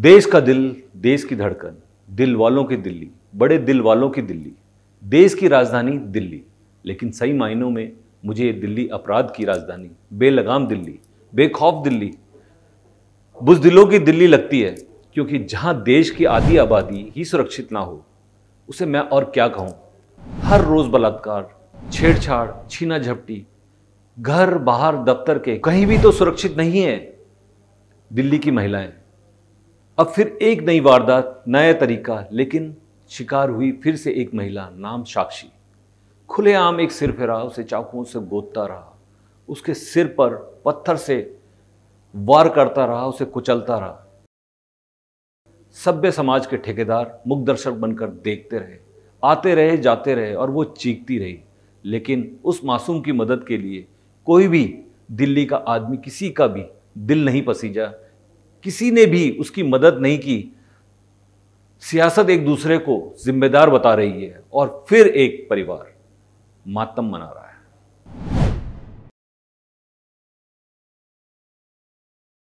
देश का दिल देश की धड़कन दिल वालों की दिल्ली बड़े दिल वालों की दिल्ली देश की राजधानी दिल्ली लेकिन सही मायनों में मुझे ये दिल्ली अपराध की राजधानी बेलगाम दिल्ली बेखौफ दिल्ली बुजदिलों की दिल्ली लगती है क्योंकि जहाँ देश की आधी आबादी ही सुरक्षित ना हो उसे मैं और क्या कहूँ हर रोज़ बलात्कार छेड़छाड़ छीना झपटी घर बाहर दफ्तर के कहीं भी तो सुरक्षित नहीं है दिल्ली की महिलाएं अब फिर एक नई वारदात नया तरीका लेकिन शिकार हुई फिर से एक महिला नाम साक्षी खुलेआम एक सिर फिरा उसे चाकुओं से गोदता रहा उसके सिर पर पत्थर से वार करता रहा उसे कुचलता रहा सभ्य समाज के ठेकेदार मुखदर्शक बनकर देखते रहे आते रहे जाते रहे और वो चीखती रही लेकिन उस मासूम की मदद के लिए कोई भी दिल्ली का आदमी किसी का भी दिल नहीं पसीजा किसी ने भी उसकी मदद नहीं की सियासत एक दूसरे को जिम्मेदार बता रही है और फिर एक परिवार मातम मना रहा है